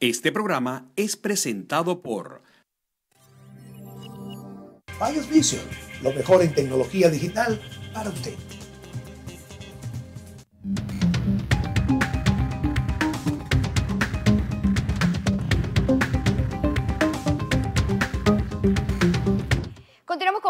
Este programa es presentado por Bios Vision, lo mejor en tecnología digital para usted.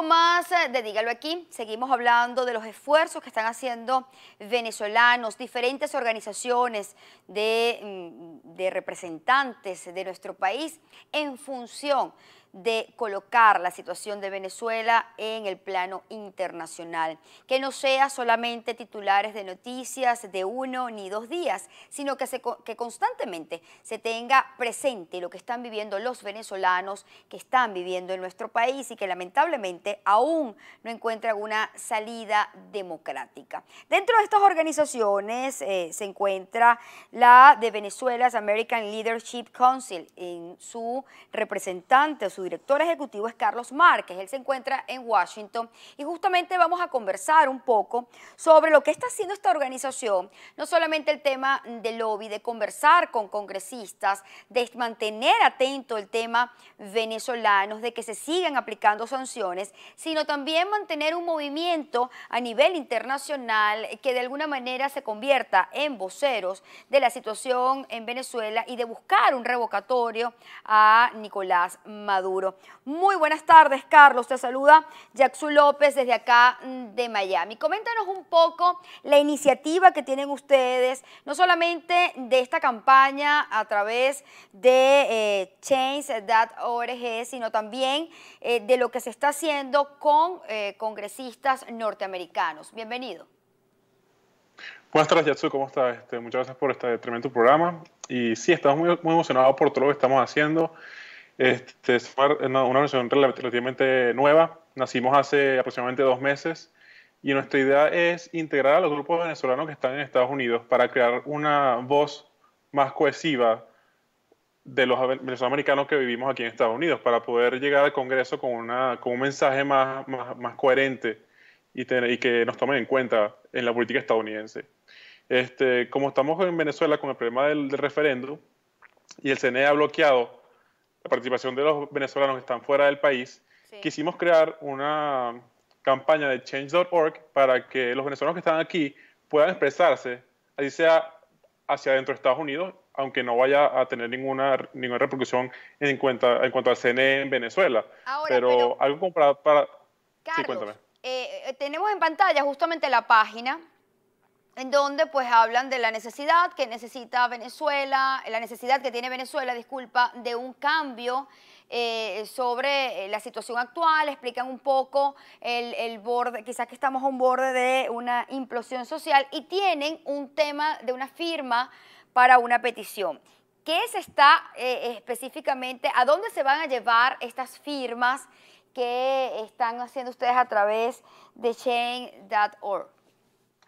más eh, de Dígalo aquí, seguimos hablando de los esfuerzos que están haciendo venezolanos, diferentes organizaciones de mm, representantes de nuestro país en función de colocar la situación de Venezuela en el plano internacional. Que no sea solamente titulares de noticias de uno ni dos días, sino que, que constantemente se tenga presente lo que están viviendo los venezolanos que están viviendo en nuestro país y que lamentablemente aún no encuentran una salida democrática. Dentro de estas organizaciones eh, se encuentra la de Venezuela's American Leadership Council en su representante, su director ejecutivo es Carlos Márquez. Él se encuentra en Washington y justamente vamos a conversar un poco sobre lo que está haciendo esta organización. No solamente el tema del lobby, de conversar con congresistas, de mantener atento el tema venezolanos, de que se sigan aplicando sanciones, sino también mantener un movimiento a nivel internacional que de alguna manera se convierta en voceros de la situación en Venezuela y de buscar un revocatorio a Nicolás Maduro. Muy buenas tardes, Carlos. Te saluda Jackson López desde acá mm, de Miami. Coméntanos un poco la iniciativa que tienen ustedes, no solamente de esta campaña a través de eh, Change.org, sino también eh, de lo que se está haciendo con eh, congresistas norteamericanos. Bienvenido. Buenas tardes, Yatsu, ¿cómo estás? Este, muchas gracias por este tremendo programa. Y sí, estamos muy, muy emocionados por todo lo que estamos haciendo es este, una, una organización relativamente nueva, nacimos hace aproximadamente dos meses y nuestra idea es integrar a los grupos venezolanos que están en Estados Unidos para crear una voz más cohesiva de los venezolanos americanos que vivimos aquí en Estados Unidos, para poder llegar al Congreso con, una, con un mensaje más, más, más coherente y, que nos tomen en cuenta en la política estadounidense. Este, como estamos en Venezuela con el problema del, del referéndum y el CNE ha bloqueado la participación de los venezolanos que están fuera del país, quisimos crear una campaña de change.org para que los venezolanos que están aquí puedan expresarse, así sea hacia adentro de Estados Unidos, aunque no vaya a tener ninguna, ninguna repercusión en, cuenta, en cuanto al CNE en Venezuela. pero, algo como para... Eh, eh, tenemos en pantalla justamente la página en donde pues hablan de la necesidad que necesita Venezuela, eh, la necesidad que tiene Venezuela, disculpa, de un cambio eh, sobre eh, la situación actual, explican un poco el, borde, quizás que estamos a un borde de una implosión social y tienen un tema de una firma para una petición. ¿Qué se está específicamente, a dónde se van a llevar estas firmas que están haciendo ustedes a través de chain.org?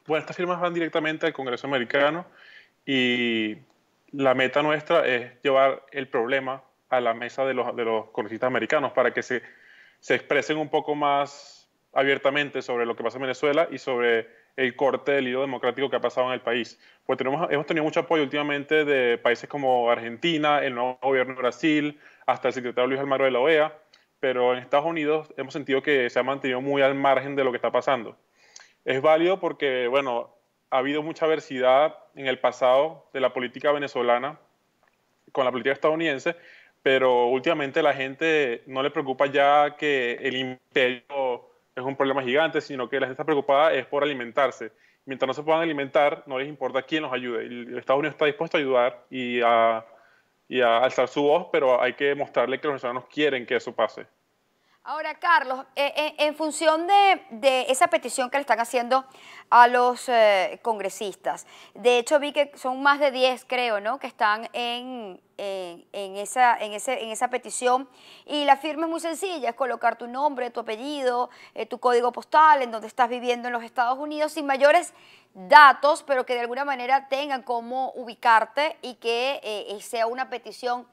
Bueno, estas firmas van directamente al Congreso americano y la meta nuestra es llevar el problema a la mesa de los, de congresistas americanos para que se, expresen un poco más abiertamente sobre lo que pasa en Venezuela y sobre el corte del hilo democrático que ha pasado en el país. Pues hemos tenido mucho apoyo últimamente de países como Argentina, el nuevo gobierno de Brasil, hasta el secretario Luis Almagro de la OEA, pero en Estados Unidos hemos sentido que se ha mantenido muy al margen de lo que está pasando es válido porque, bueno, ha habido mucha adversidad en el pasado de la política venezolana con la política estadounidense, pero últimamente la gente no le preocupa ya que el imperio es un problema gigante, sino que la gente está preocupada es por alimentarse. Mientras no se puedan alimentar, no les importa quién los ayude. El Estados Unidos está dispuesto a ayudar y a alzar su voz, pero hay que mostrarle que los venezolanos quieren que eso pase. Ahora, Carlos, eh, eh, en, función de, esa petición que le están haciendo a los eh, congresistas, de hecho vi que son más de 10, creo, ¿no?, que están en, esa, en, esa petición y la firma es muy sencilla, es colocar tu nombre, tu apellido, tu código postal, en donde estás viviendo en los Estados Unidos, sin mayores datos, pero que de alguna manera tengan cómo ubicarte y que sea una petición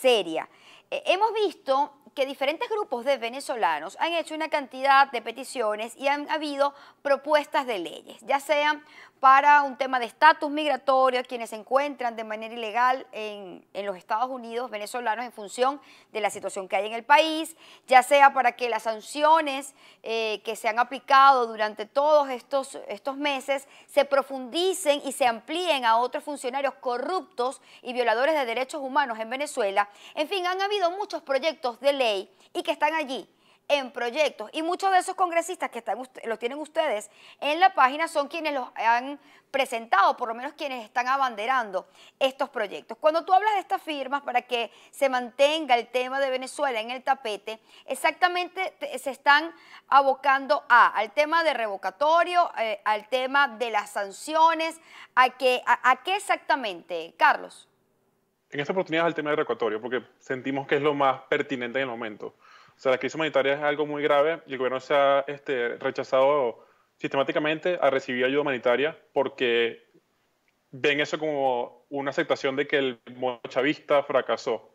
seria. hemos visto diferentes grupos de venezolanos han hecho una cantidad de peticiones y han habido propuestas de leyes, ya sean para un tema de estatus migratorio, quienes se encuentran de manera ilegal en, los Estados Unidos venezolanos en función de la situación que hay en el país, ya sea para que las sanciones eh, que se han aplicado durante todos estos, estos meses se profundicen y se amplíen a otros funcionarios corruptos y violadores de derechos humanos en Venezuela. En fin, han habido muchos proyectos de ley y que están allí en proyectos. Y muchos de esos congresistas que están, los tienen ustedes en la página son quienes los han presentado, por lo menos quienes están abanderando estos proyectos. Cuando tú hablas de estas firmas para que se mantenga el tema de Venezuela en el tapete, exactamente se están abocando al tema de revocatorio, eh, al tema de las sanciones, a, que, a, a qué exactamente, Carlos. En esta oportunidad es al tema de revocatorio, porque sentimos que es lo más pertinente en el momento. O sea, la crisis humanitaria es algo muy grave y el gobierno se ha este, rechazado sistemáticamente a recibir ayuda humanitaria porque ven eso como una aceptación de que el chavista fracasó.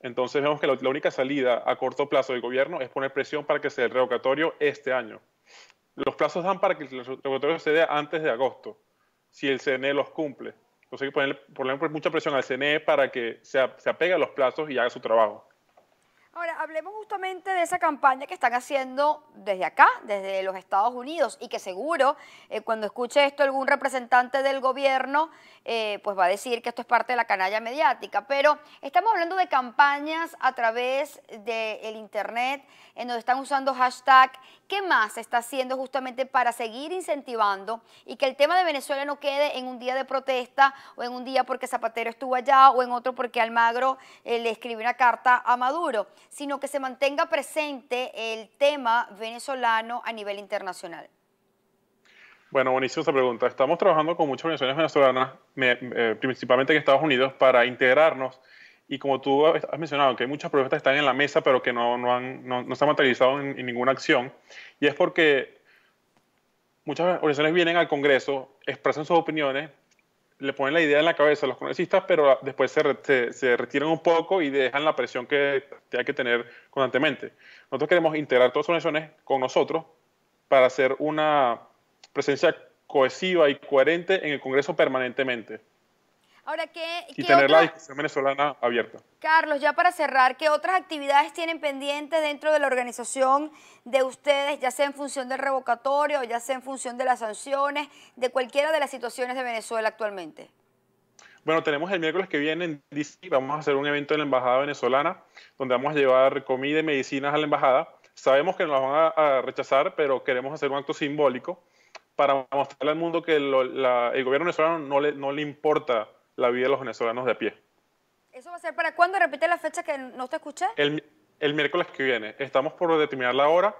Entonces vemos que la, única salida a corto plazo del gobierno es poner presión para que sea el revocatorio este año. Los plazos dan para que el revocatorio se dé antes de agosto, si el CNE los cumple. Entonces hay que poner mucha presión al CNE para que se, se apegue a los plazos y haga su trabajo. Ahora, hablemos justamente de esa campaña que están haciendo desde acá, desde los Estados Unidos, y que seguro eh, cuando escuche esto algún representante del gobierno, eh, pues va a decir que esto es parte de la canalla mediática. Pero estamos hablando de campañas a través del Internet, en donde están usando hashtag. ¿Qué más se está haciendo justamente para seguir incentivando y que el tema de Venezuela no quede en un día de protesta o en un día porque Zapatero estuvo allá o en otro porque Almagro eh, le escribió una carta a Maduro? sino que se mantenga presente el tema venezolano a nivel internacional? Bueno, buenísima esa pregunta. Estamos trabajando con muchas organizaciones venezolanas, eh, principalmente en Estados Unidos, para integrarnos. Y como tú has mencionado, que hay muchas propuestas están en la mesa, pero que no, no, han, no, se han materializado en, en ninguna acción. Y es porque muchas organizaciones vienen al Congreso, expresan sus opiniones, le ponen la idea en la cabeza a los congresistas, pero después se, retiran un poco y dejan la presión que, que que tener constantemente. Nosotros queremos integrar todas las organizaciones con nosotros para hacer una presencia cohesiva y coherente en el Congreso permanentemente y tener la venezolana abierta. Carlos, ya para cerrar, ¿qué otras actividades tienen pendientes dentro de la organización de ustedes, ya sea en función del revocatorio, ya sea en función de las sanciones, de cualquiera de las situaciones de Venezuela actualmente? Bueno, tenemos el miércoles que viene en DC, vamos a hacer un evento en la Embajada Venezolana, donde vamos a llevar comida y medicinas a la Embajada. Sabemos que nos van a, rechazar, pero queremos hacer un acto simbólico para mostrarle al mundo que el gobierno venezolano no le, no le importa la vida de los venezolanos de pie. ¿Eso va a ser para cuándo? Repite la fecha que no te escuché. El, miércoles que viene. Estamos por determinar la hora.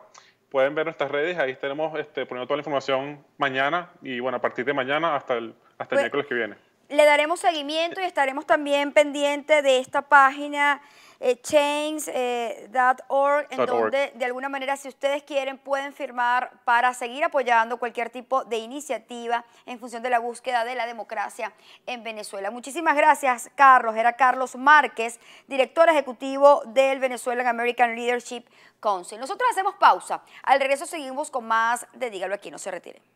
Pueden ver nuestras redes, ahí tenemos este, poniendo toda la información mañana y bueno, a partir de mañana hasta el, hasta el pues, miércoles que viene le daremos seguimiento y estaremos también pendiente de esta página eh, change.org, eh, en donde de alguna manera si ustedes quieren pueden firmar para seguir apoyando cualquier tipo de iniciativa en función de la búsqueda de la democracia en Venezuela. Muchísimas gracias, Carlos. Era Carlos Márquez, director ejecutivo del Venezuelan American Leadership Council. Nosotros hacemos pausa. Al regreso seguimos con más de Dígalo aquí, no se retiren.